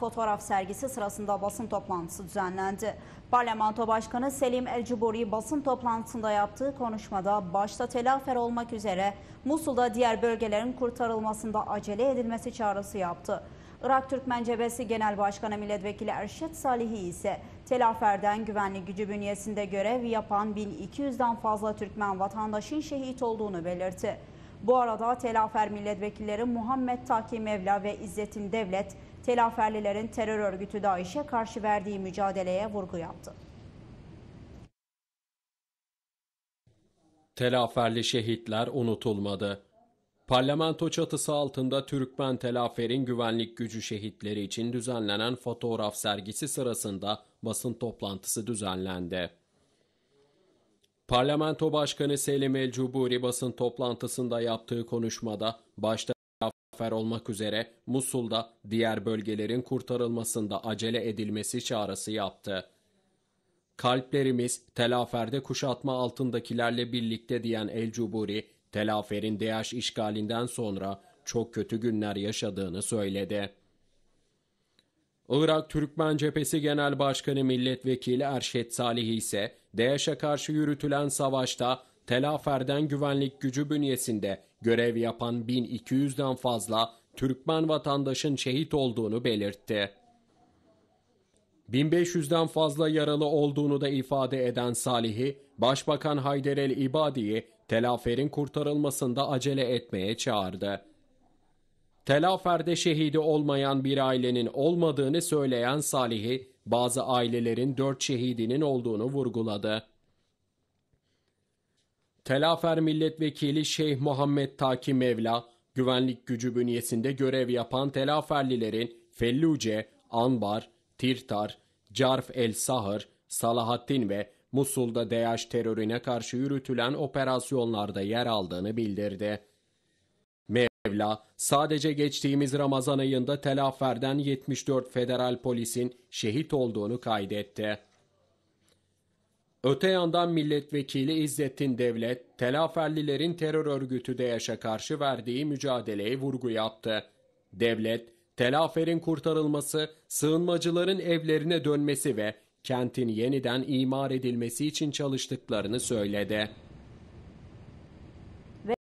Fotoğraf sergisi sırasında basın toplantısı düzenlendi. Parlamento Başkanı Selim el basın toplantısında yaptığı konuşmada başta telafer olmak üzere Musul'da diğer bölgelerin kurtarılmasında acele edilmesi çağrısı yaptı. Irak Türkmen Cebesi Genel Başkanı Milletvekili Erşet Salihi ise telaferden güvenli gücü bünyesinde görev yapan 1200'den fazla Türkmen vatandaşın şehit olduğunu belirtti. Bu arada telafer milletvekilleri Muhammed Taki Mevla ve İzzet'in Devlet, Telaferlilerin terör örgütü DAEŞ'e karşı verdiği mücadeleye vurgu yaptı. Telaferli şehitler unutulmadı. Parlamento çatısı altında Türkmen Telafer'in güvenlik gücü şehitleri için düzenlenen fotoğraf sergisi sırasında basın toplantısı düzenlendi. Parlamento Başkanı Selim El Cuburi basın toplantısında yaptığı konuşmada başta Muzaffer olmak üzere Musul'da diğer bölgelerin kurtarılmasında acele edilmesi çağrısı yaptı. Kalplerimiz telaferde kuşatma altındakilerle birlikte diyen El Cuburi, telaferin DH işgalinden sonra çok kötü günler yaşadığını söyledi. Irak Türkmen Cephesi Genel Başkanı Milletvekili Erşet Salih ise DAEŞ'e karşı yürütülen savaşta Telaferden güvenlik gücü bünyesinde görev yapan 1200'den fazla Türkmen vatandaşın şehit olduğunu belirtti. 1500'den fazla yaralı olduğunu da ifade eden Salih'i, Başbakan Hayder el İbadi'yi telaferin kurtarılmasında acele etmeye çağırdı. Telafer'de şehidi olmayan bir ailenin olmadığını söyleyen Salih'i, bazı ailelerin dört şehidinin olduğunu vurguladı. Telafer Milletvekili Şeyh Muhammed Taki Mevla, güvenlik gücü bünyesinde görev yapan Telaferlilerin Felluce, Anbar, Tirtar, Carf El Sahır, Salahattin ve Musul'da DH terörüne karşı yürütülen operasyonlarda yer aldığını bildirdi. Mevla, sadece geçtiğimiz Ramazan ayında Telafer'den 74 federal polisin şehit olduğunu kaydetti. Öte yandan milletvekili İzzettin Devlet, telaferlilerin terör örgütü DEAŞ'a karşı verdiği mücadeleye vurgu yaptı. Devlet, telaferin kurtarılması, sığınmacıların evlerine dönmesi ve kentin yeniden imar edilmesi için çalıştıklarını söyledi.